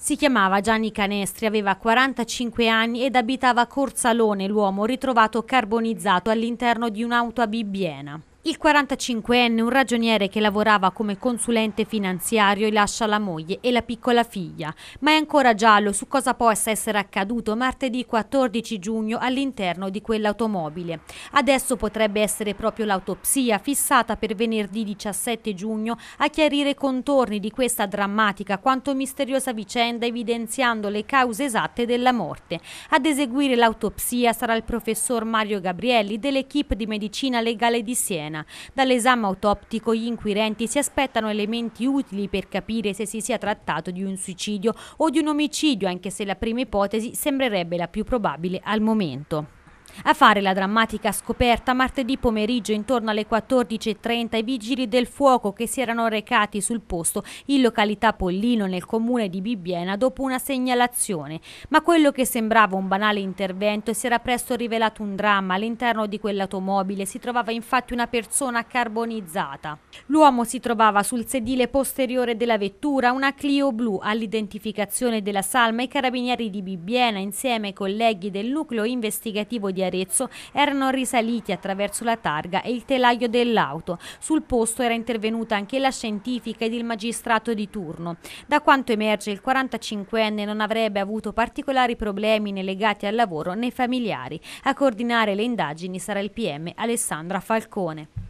Si chiamava Gianni Canestri, aveva 45 anni ed abitava a Corsalone, l'uomo ritrovato carbonizzato all'interno di un'auto a Bibbiena. Il 45enne, un ragioniere che lavorava come consulente finanziario, lascia la moglie e la piccola figlia, ma è ancora giallo su cosa possa essere accaduto martedì 14 giugno all'interno di quell'automobile. Adesso potrebbe essere proprio l'autopsia fissata per venerdì 17 giugno a chiarire i contorni di questa drammatica quanto misteriosa vicenda evidenziando le cause esatte della morte. Ad eseguire l'autopsia sarà il professor Mario Gabrielli dell'equipe di medicina legale di Siena Siena. Dall'esame autoptico gli inquirenti si aspettano elementi utili per capire se si sia trattato di un suicidio o di un omicidio, anche se la prima ipotesi sembrerebbe la più probabile al momento. A fare la drammatica scoperta martedì pomeriggio intorno alle 14.30 i vigili del fuoco che si erano recati sul posto in località Pollino nel comune di Bibbiena dopo una segnalazione. Ma quello che sembrava un banale intervento si era presto rivelato un dramma. All'interno di quell'automobile si trovava infatti una persona carbonizzata. L'uomo si trovava sul sedile posteriore della vettura, una Clio blu. All'identificazione della salma i carabinieri di Bibbiena insieme ai colleghi del nucleo investigativo di di Arezzo erano risaliti attraverso la targa e il telaio dell'auto. Sul posto era intervenuta anche la scientifica ed il magistrato di turno. Da quanto emerge il 45enne non avrebbe avuto particolari problemi né legati al lavoro né familiari. A coordinare le indagini sarà il PM Alessandra Falcone.